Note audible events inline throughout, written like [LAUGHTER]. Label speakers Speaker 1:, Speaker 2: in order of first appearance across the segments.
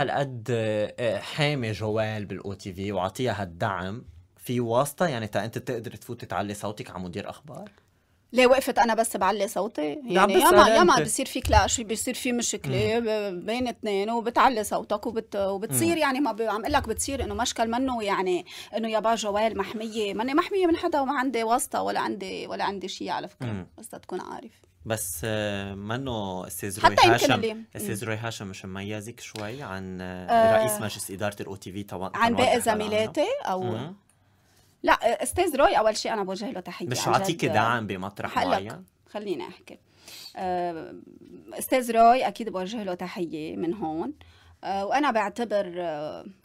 Speaker 1: هالقد آه، آه، حامي جوال بالاو تي في وعطيها هالدعم في واسطه يعني تا انت تقدر تفوتي تعلي صوتك على مدير اخبار
Speaker 2: ليه وقفت انا بس بعلي صوتي يعني ياما ياما بصير في كلاش بصير في مشكله بين اثنين وبتعلي صوتك وبت وبتصير مم. يعني ما ب... عم اقول لك بتصير انه مشكل منه يعني انه يابا جوال محميه ماني محميه من حدا وما عندي واسطه ولا عندي ولا عندي شيء على فكره بس تكون عارف
Speaker 1: بس منه استاذ روي هاشم استاذ روي هاشم مش مميزك شوي عن آه، رئيس مجلس اداره الاو تي في طبعا عن باقي زميلاتي او
Speaker 2: لا استاذ روي اول شيء انا بوجه له تحيه مش اعطيكي دعم
Speaker 1: بمطرح معين
Speaker 2: خليني احكي آه، استاذ روي اكيد بوجه له تحيه من هون آه، وانا بعتبر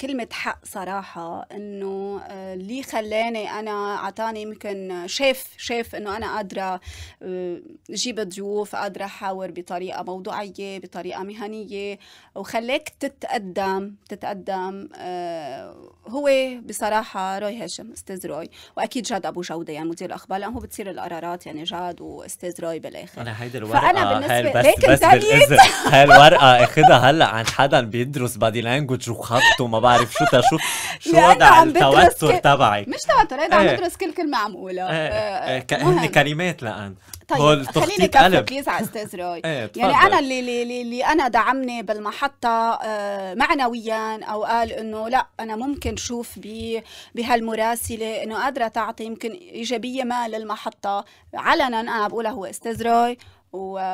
Speaker 2: كلمة حق صراحة انه آه، اللي خلاني انا أعطاني يمكن شاف شاف انه انا قادرة آه، جيب ضيوف قادرة احاور بطريقة موضوعية بطريقة مهنية وخلاك تتقدم تتقدم آه، هو بصراحة روي هاشم استاذ روي واكيد جاد ابو جودة يعني مدير الاخبار لانه هو بتصير القرارات يعني جاد واستاذ روي بالاخر انا هيدي الورقة فانا بالنسبة ليك هاي الورقة اخذها
Speaker 1: هلا عن حدا بيدرس بادي لانجوج وخطه وما بعرف شو تشوف شو وضع التوتر تبعك مش
Speaker 2: توتر هيدا عم إيه. بدرس كل كلمه عم قولها هن
Speaker 1: كلمات لان طيب خليني كفر بليز
Speaker 2: على استاذ راي [LAUGHS] يعني انا اللي اللي, اللي انا دعمني بالمحطه آه، معنويا او قال انه لا انا ممكن شوف بهالمراسله انه قادره تعطي يمكن ايجابيه ما للمحطه علنا انا بقولها هو استاذ راي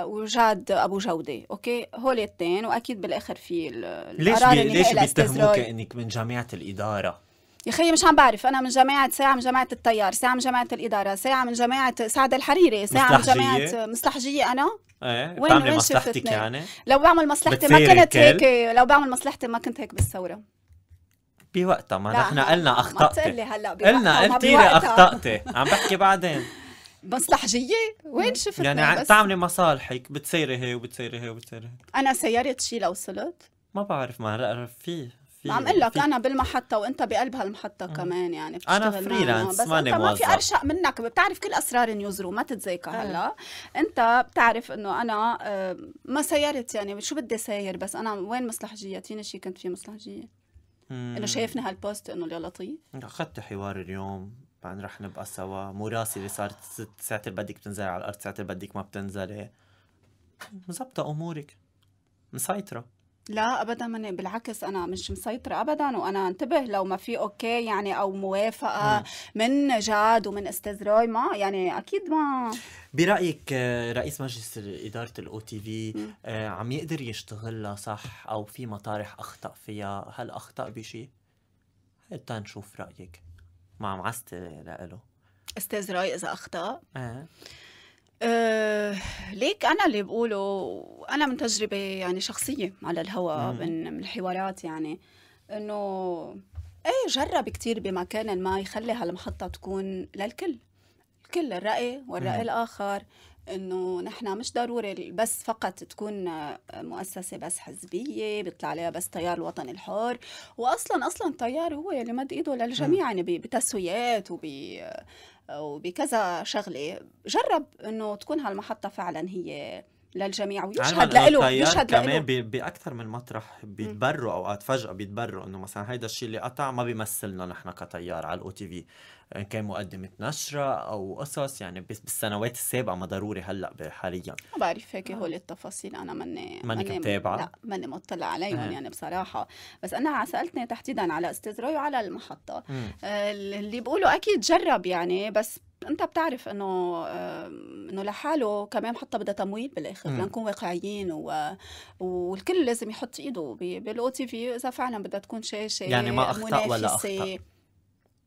Speaker 2: وجاد ابو جوده اوكي هول الاثنين واكيد بالاخر في القرار ليش بي... ليش بيتهموك
Speaker 1: انك من جامعه الاداره
Speaker 2: يا خيي مش عم بعرف انا من جامعه ساعه من جامعه التيار ساعه من جامعه الاداره ساعه من جامعه سعد الحريري ساعه من جامعه مصلحجيه انا
Speaker 1: ايه وين وين مصلحتك يعني
Speaker 2: لو بعمل مصلحتي ما كنت هيك لو بعمل مصلحتي ما كنت هيك بالثوره
Speaker 1: بوقتها ما نحن قلنا اخطاتي ما تقلي هلا قلنا قلتي لي اخطاتي عم بحكي بعدين [LAUGHS]
Speaker 2: مصلحجيه وين شفت يعني بس تعملي
Speaker 1: مصالحك بتسيري هي وبتسيري هي وبتسيري هي
Speaker 2: انا سيرت شي لو وصلت
Speaker 1: ما بعرف ما هلا في في عم اقول لك
Speaker 2: انا بالمحطه وانت بقلب هالمحطه آه. كمان يعني انا فريلانس ماني موظف ما في ارشق منك بتعرف كل اسرار النيوز روم ما تتذاكر آه. هلا انت بتعرف انه انا آه، ما سيرت يعني شو بدي ساير بس انا وين مصلحجيه فينا شي كنت في مصلحجيه انه شايفنا هالبوست انه يا لطيف
Speaker 1: اخذت حوار اليوم بعدين رح نبقى سوا مراسلة صارت ساعة اللي بدك بتنزلي على الأرض ساعة اللي بدك ما بتنزلي مظبطة أمورك مسيطرة
Speaker 2: لا ابدا من بالعكس انا مش مسيطره ابدا وانا انتبه لو ما في اوكي يعني او موافقه م. من جاد ومن استاذ روي ما يعني اكيد ما
Speaker 1: برايك آه، رئيس مجلس اداره الاو تي في عم يقدر يشتغلها صح او في مطارح اخطا فيها هل اخطا بشيء حتى نشوف رايك مع معستي لإله
Speaker 2: استاذ راي اذا اخطا ايه أه ليك انا اللي بقوله انا من تجربه يعني شخصيه على الهواء من الحوارات يعني انه ايه جرب كثير بمكان ما يخلي هالمحطه تكون للكل الكل الراي والراي مم. الاخر انه نحن مش ضروري بس فقط تكون آه، مؤسسه بس حزبيه بيطلع عليها بس تيار الوطن الحر واصلا اصلا التيار هو اللي مد ايده للجميع يعني بتسويات وب آه، وبكذا شغله جرب انه تكون هالمحطه فعلا هي للجميع ويشهد له يشهد كمان
Speaker 1: باكثر من مطرح بيتبروا اوقات فجاه بيتبروا انه مثلا هيدا الشيء اللي قطع ما بيمثلنا نحن كتيار على الاو تي في ان كان مقدمه نشره او قصص يعني بالسنوات السابقه ما ضروري هلا حاليا
Speaker 2: ما بعرف هيك هول التفاصيل انا ماني ماني متابعه لا ماني مطلع عليهم آه. يعني بصراحه بس انا سالتني تحديدا على استاذ روي وعلى المحطه آه اللي بيقولوا اكيد جرب يعني بس انت بتعرف انه انه لحاله كمان حتى بدها تمويل بالاخر لنكون واقعيين و... والكل لازم يحط ايده بالاو تي في اذا فعلا بدها تكون شاشه يعني ما اخطا ولا اخطا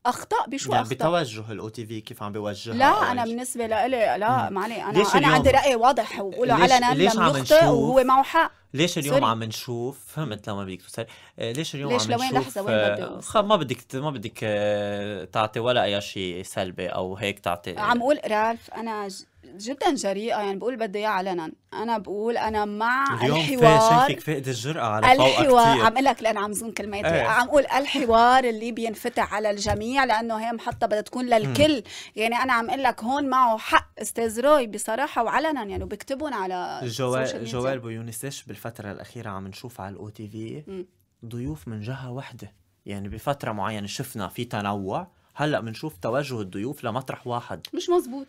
Speaker 2: اخطاء بشو يعني اخطاء
Speaker 1: بتوجه الاو تي في كيف عم بيوجهها لا انا
Speaker 2: بالنسبه لإلي لا معلي انا انا عندي راي واضح وبقوله علنا ليش لم يخطئ وهو معه حق ليش اليوم سوري. عم
Speaker 1: نشوف فهمت لما بدك توصل آه، ليش اليوم ليش عم لوين نشوف لحظه وين بدك آه، ما بدك ما بدك آه، تعطي ولا اي شيء سلبي او هيك تعطي عم
Speaker 2: اقول رالف انا جدا جريئه يعني بقول بدي اياه علنا انا بقول انا مع اليوم الحوار شايفك
Speaker 1: فقد الجرأه على الحوار كتير. عم اقول
Speaker 2: لك لان عم زون كلمات ايه. عم اقول الحوار اللي بينفتح على الجميع لانه هي محطه بدها تكون للكل م. يعني انا عم اقول لك هون معه حق استاذ روي بصراحه وعلنا يعني وبكتبهم على جوال جوال
Speaker 1: بيونسيش بالفتره الاخيره عم نشوف على الاو تي في ضيوف من جهه وحده يعني بفتره معينه شفنا في تنوع هلا بنشوف توجه الضيوف لمطرح واحد
Speaker 2: مش مزبوط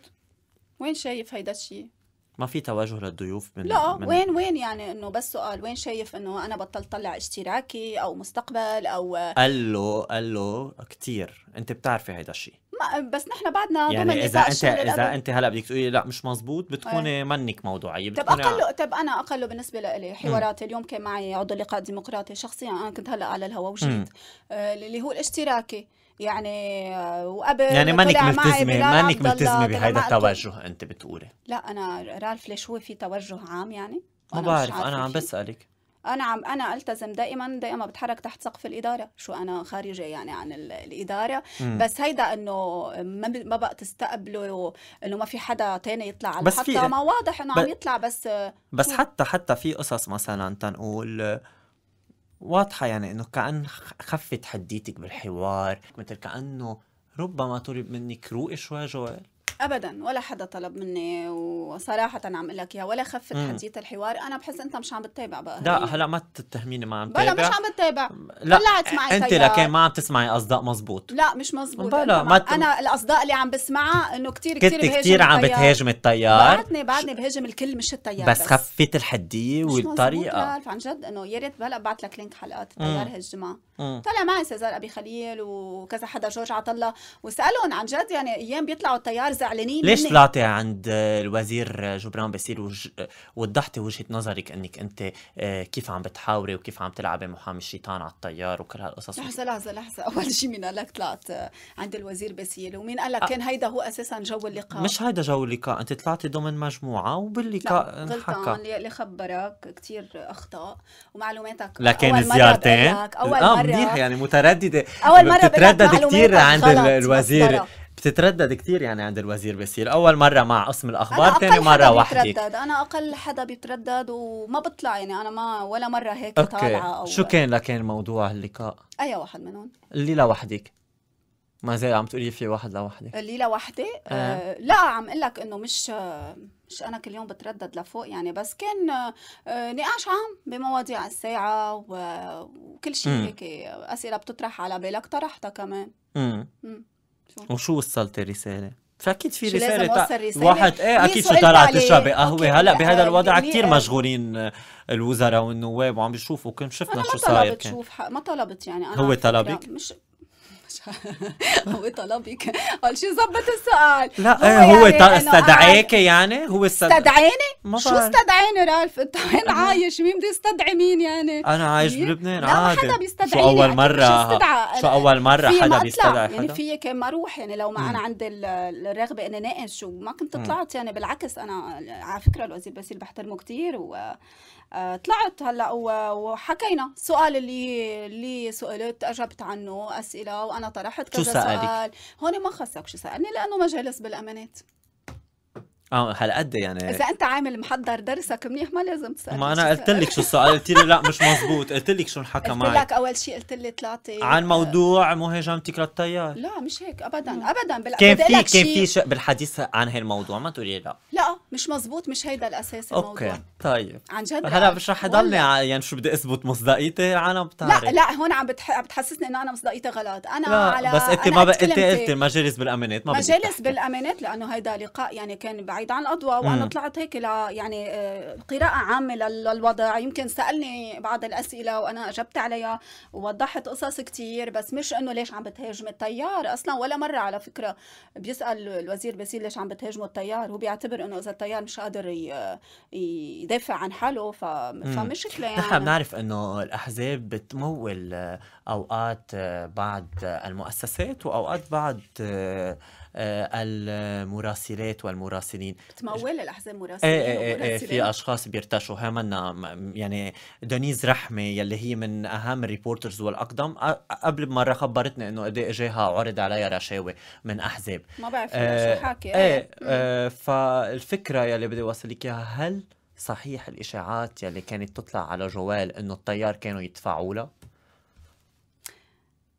Speaker 2: وين شايف هيدا الشيء
Speaker 1: ما في توجه للضيوف من لا من... وين
Speaker 2: وين يعني انه بس سؤال وين شايف انه انا بطلت طلع اشتراكي او مستقبل او
Speaker 1: قال له قال له كثير انت بتعرفي هيدا الشيء
Speaker 2: ما بس نحن بعدنا يعني اذا انت اذا انت
Speaker 1: هلا بدك تقولي لا مش مزبوط بتكوني إيه. منك موضوعيه طب اقله ع...
Speaker 2: طب انا اقله بالنسبه لإلي حواراتي اليوم كان معي عضو لقاء ديمقراطي شخصيا انا كنت هلا على الهواء وجيت آه، اللي هو الاشتراكي يعني آه، وقبل يعني مانك ملتزمه مانك ملتزمه بهيدا التوجه
Speaker 1: انت بتقولي
Speaker 2: لا انا رالف ليش هو في توجه عام يعني ما بعرف انا عم بسالك انا عم انا التزم دائما دائما بتحرك تحت سقف الاداره شو انا خارجه يعني عن الاداره مم. بس هيدا انه ما ما بقى تستقبله انه ما في حدا تاني يطلع على بس حتى ما واضح انه ب... عم يطلع بس بس حتى
Speaker 1: حتى في قصص مثلا تنقول واضحه يعني انه كان خفت حديتك بالحوار مثل كانه ربما طلب منك روقي شوي جوال
Speaker 2: ابدا ولا حدا طلب مني وصراحه عم اقول لك اياها ولا خفت حديت الحوار انا بحس انت مش عم بتتابع بقى لا
Speaker 1: هلا ما تتهميني ما عم تتابع مش عم
Speaker 2: بتتابع لا طلعت معي انت لكن
Speaker 1: ما عم تسمعي اصداء مزبوط
Speaker 2: لا مش مزبوط بلا ما ت... انا الاصداء اللي عم بسمعها انه كثير كثير كنت كثير عم بتهاجم
Speaker 1: التيار بعدني
Speaker 2: بعدني بهاجم الكل مش التيار بس, بس. خفيت
Speaker 1: الحديه والطريقه مش
Speaker 2: عن جد انه يا ريت بلا ابعث لك لينك حلقات التيار هالجمعه طلع معي سيزار ابي خليل وكذا حدا جورج عطله وسالهم عن جد يعني ايام بيطلعوا التيار زعلانين ليش طلعتي
Speaker 1: عند الوزير جبران باسيل وج... وضحتي وجهه نظرك انك انت آه، كيف عم بتحاوري وكيف عم تلعبي محامي الشيطان على التيار وكل هالقصص لحظه
Speaker 2: لحظه لحظه [LAUGHS] اول شيء مين قال لك طلعت آه، عند الوزير باسيل ومين قال لك آه. كان هيدا هو اساسا جو اللقاء مش
Speaker 1: هيدا جو اللقاء انت طلعتي ضمن مجموعه وباللقاء انحكى
Speaker 2: اللي خبرك كثير اخطاء ومعلوماتك لكن زيارتين اول مره, مرة يعني متردده اول مره بتتردد كثير عند الوزير
Speaker 1: بتتردد كثير يعني عند الوزير بيصير اول مره مع قسم الاخبار ثاني مره وحدك
Speaker 2: انا اقل حدا بيتردد وما بطلع يعني انا ما ولا مره هيك أوكي. طالعه أو شو
Speaker 1: كان لكان موضوع اللقاء
Speaker 2: اي واحد منهم
Speaker 1: اللي لوحدك ما زال عم تقولي في واحد لوحدك
Speaker 2: اللي لوحدي آه. آه لا عم اقول لك انه مش مش انا كل يوم بتردد لفوق يعني بس كان آه، نقاش عام بمواضيع الساعه وكل شيء هيك اسئله بتطرح على بالك طرحتها كمان امم
Speaker 1: وشو وصلتي رساله؟ فاكيد في رسالة, رسالة واحد ايه اكيد شو طلعت تشرب قهوة هلا بهذا الوضع كثير مشغولين آه، الوزراء والنواب وعم بيشوفوا كم شفنا شو صاير كان
Speaker 2: ما طلبت يعني انا هو طلبك؟ مش [LAUGHS] هو طلبك قال شيء زبط السؤال لا هو, إيه، يعني هو استدعاك
Speaker 1: يعني هو استد... استدعاني
Speaker 2: شو استدعاني رالف انت وين عايش مين بدي استدعي مين يعني انا عايش
Speaker 1: إيه؟ بلبنان عادي حدا بيستدعي شو اول مره شو اول مره حدا بيستدعي يعني حدا يعني في
Speaker 2: كان ما اروح يعني لو ما انا عندي الرغبه اني ناقش وما كنت طلعت يعني بالعكس انا على فكره الوزير بس بحترمه كثير و آه، طلعت هلا وحكينا السؤال اللي اللي سئلت اجبت عنه اسئله وانا طرحت كذا سؤال هون ما خصك شو سالني لانه مجلس بالامانات
Speaker 1: اه هالقد يعني اذا
Speaker 2: انت عامل محضر درسك منيح ما لازم تسال ما انا قلت لك شو السؤال
Speaker 1: قلت لي لا مش مزبوط قلت لك شو انحكى معي قلت لك
Speaker 2: اول شيء قلت لي طلعتي آه، عن
Speaker 1: موضوع مهاجمتك للتيار
Speaker 2: لا مش هيك ابدا ابدا بال... كان في كان في شيء
Speaker 1: بالحديث عن هالموضوع ما تقولي لا
Speaker 2: لا مش مزبوط مش هيدا الاساس الموضوع اوكي
Speaker 1: طيب عن جد هلا يعني مش رح يضلني يعني شو بدي اثبت مصداقيتي انا بتعرف لا لا
Speaker 2: هون عم بتح... بتحسسني انه انا مصداقيتي غلط انا لا على بس انت ما انت قلتي
Speaker 1: مجالس بالامانات ما مجالس
Speaker 2: بالامانات لانه هيدا لقاء يعني كان بعيد عن الاضواء وانا طلعت هيك ل يعني آه، قراءه عامه للوضع يمكن سالني بعض الاسئله وانا اجبت عليها ووضحت قصص كثير بس مش انه ليش عم بتهاجم التيار اصلا ولا مره على فكره بيسال الوزير بيصير ليش عم بتهاجموا التيار هو بيعتبر انه اذا التيار مش قادر يدافع عن حاله ف... فمشكله يعني نحن بنعرف
Speaker 1: انه الاحزاب بتمول اوقات بعض المؤسسات واوقات بعض آه، آه، المراسلات والمراسلين
Speaker 2: بتمول الأحزاب مراسلين ايه ايه ايه, إيه، في
Speaker 1: أشخاص بيرتشوا هامنا آه، يعني دونيز رحمة يلي هي من أهم الريبورترز والأقدم قبل مرة خبرتنا إنه قد إيه إجاها عرض عليها رشاوي من أحزاب ما بعرف شو آه، حاكي ايه فالفكرة يلي بدي لك إياها هل صحيح الإشاعات يلي كانت تطلع على جوال إنه الطيار كانوا يدفعوا لها؟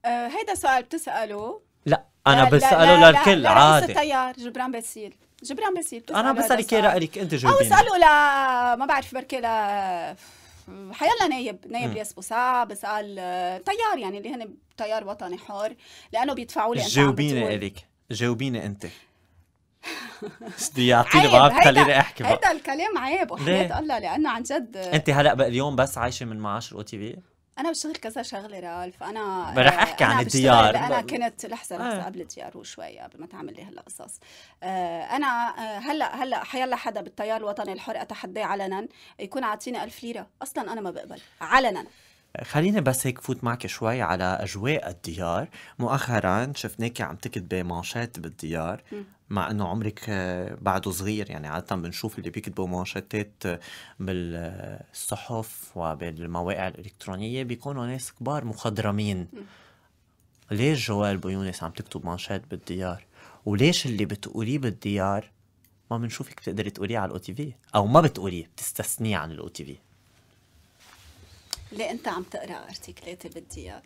Speaker 2: هيدا سؤال بتسأله لا انا بساله للكل عادي تيار جبران باسيل جبران باسيل انا بسالك كي رايك انت جاوبيني او اساله ل ما بعرف بركي ل حيلا نايب نايب ياس بوسع بسال تيار يعني اللي هن تيار وطني حر لانه بيدفعوا لي جاوبيني
Speaker 1: الك جاوبيني انت
Speaker 2: بدي يعطيني بعض خليني احكي بقى هيدا الكلام عيب وحياة الله لانه عن جد انت
Speaker 1: هلا اليوم بس عايشه من معاش الاو تي في؟
Speaker 2: انا بشتغل كذا شغله رال فانا ما رح آه، احكي عن الديار انا كنت لحظه لحظه آه. قبل الديار وشوي قبل ما تعمل لي هلا قصص آه، انا آه، هلا هلا حيلا حدا بالتيار الوطني الحر اتحدى علنا يكون عاطيني ألف ليره اصلا انا ما بقبل علنا
Speaker 1: خليني بس هيك فوت معك شوي على أجواء الديار مؤخرا شفناك عم تكتبي مانشات بالديار مع انه عمرك آه، بعده صغير يعني عاده بنشوف اللي بيكتبوا مانشاتات بالصحف وبالمواقع الالكترونيه بيكونوا ناس كبار مخضرمين ليش جوال بيونس عم تكتب مانشات بالديار وليش اللي بتقوليه بالديار ما بنشوفك بتقدري تقوليه على الاو تي في او ما بتقوليه بتستثنيه عن الاو تي في
Speaker 2: ليه انت عم تقرا بدي اياك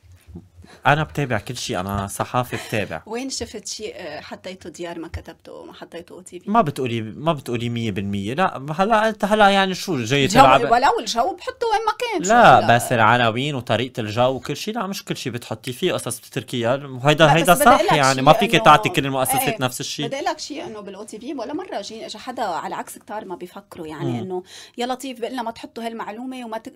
Speaker 1: انا بتابع كل شيء انا صحافي بتابع
Speaker 2: وين شفت شيء آه، حطيته ديار ما كتبته ما حطيته او تي في
Speaker 1: ما بتقولي ما بتقولي 100% لا هلا انت هلا يعني شو جاي تلعب إيه، ولو
Speaker 2: الجو بحطه وين ما كان لا,
Speaker 1: بس العناوين وطريقه الجو وكل شيء لا مش كل شيء بتحطي فيه قصص بتركيا هيدا هيدا صح يعني ما فيك تعطي كل المؤسسات ايه نفس الشيء بدي لك
Speaker 2: شيء انه بالاو تي في ولا مره جين اجى حدا على عكس كتار ما بيفكروا يعني انه يا لطيف بقول ما تحطوا هالمعلومه وما تك...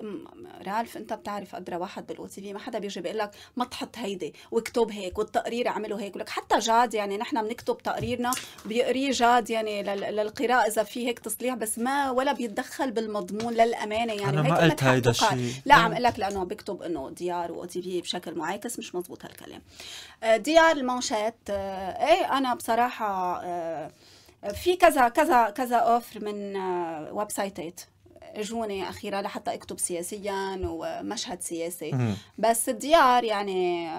Speaker 2: رالف انت بتعرف ادرى واحد بالاو تي في ما حدا بيجي بيقول لك ما تحط هيدي واكتب هيك والتقرير اعمله هيك ولك حتى جاد يعني نحن بنكتب تقريرنا بيقريه جاد يعني للقراءه اذا في هيك تصليح بس ما ولا بيتدخل بالمضمون للامانه يعني أنا ما قلت هيدا الشيء لا نعم. عم اقول لك لانه بكتب انه ديار في بشكل معاكس مش مزبوط هالكلام آه، ديار المانشيت آه، ايه انا بصراحه آه، في كذا كذا كذا اوفر من ويب سايتات اجوني اخيرا لحتى اكتب سياسيا ومشهد سياسي بس الديار يعني آه،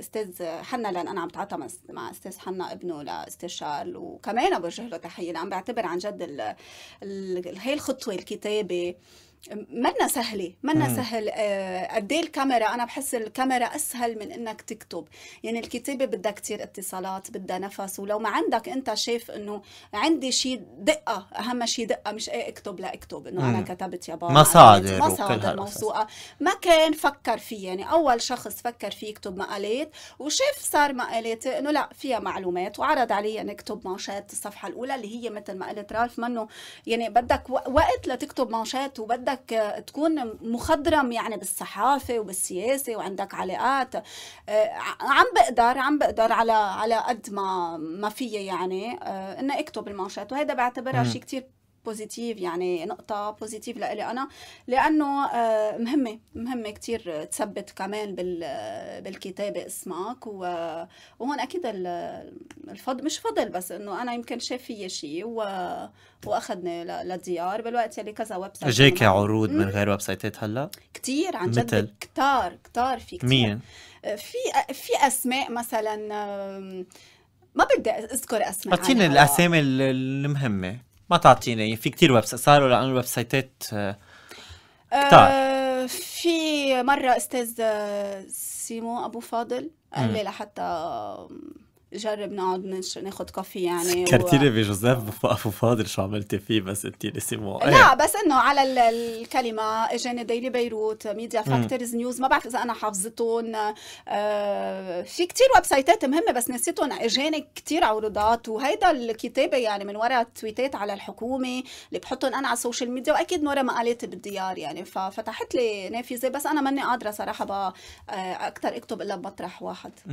Speaker 2: استاذ حنا لان انا عم تعاطى مع استاذ حنا ابنه لاستشار وكمان بوجه له تحيه لان بعتبر عن جد هي الخطوه الكتابه منا سهله منا سهل آه، قد ايه الكاميرا انا بحس الكاميرا اسهل من انك تكتب يعني الكتابه بدها كثير اتصالات بدها نفس ولو ما عندك انت شايف انه عندي شيء دقه اهم شيء دقه مش ايه اكتب لا اكتب انه انا كتبت يا بابا مصادر مصادر موثوقه ما كان فكر فيه يعني اول شخص فكر فيه يكتب مقالات وشاف صار مقالات انه لا فيها معلومات وعرض علي ان اكتب مانشات الصفحه الاولى اللي هي مثل ما قالت رالف منه يعني بدك وقت لتكتب مانشات وبدك بدك آه، تكون مخضرم يعني بالصحافه وبالسياسه وعندك علاقات آه، عم بقدر عم بقدر على على قد ما ما في يعني آه، انه اكتب المنشط وهذا بعتبرها شيء كثير بوزيتيف يعني نقطة بوزيتيف لإلي أنا لأنه آه، مهمة مهمة كتير تثبت كمان بالكتابة اسمك وهون أكيد الفضل مش فضل بس إنه أنا يمكن شاف فيي شيء و... وأخذني للديار بالوقت يلي كذا ويب سايت اجاك عروض من غير
Speaker 1: ويب سايتات هلا؟
Speaker 2: كتير عن جد مثل. كتار كتار في كتير مين؟ آه، في في أسماء مثلا ما بدي أذكر أسماء أعطيني
Speaker 1: الأسامي المهمة ما تعطيني يعني في كثير ويب سايت صاروا لانه الويب سايتات آه، كتار
Speaker 2: أه في مره استاذ آه، سيمو ابو فاضل قال لي لحتى جرب نقعد ناخذ كافي يعني سكرتيني
Speaker 1: و... بجوزيف ابو فاضل شو عملتي فيه بس انتي لسه مو لا إيه.
Speaker 2: بس انه على الكلمه اجاني ديلي بيروت ميديا فاكتورز نيوز ما بعرف اذا انا حافظتهم آه، في كتير ويب سايتات مهمه بس نسيتهم اجاني كتير عروضات وهيدا الكتابه يعني من وراء تويتات على الحكومه اللي بحطهم انا على السوشيال ميديا واكيد من وراء مقالاتي بالديار يعني ففتحت لي نافذه بس انا ماني قادره صراحه بقى آه، اكثر اكتب الا بمطرح واحد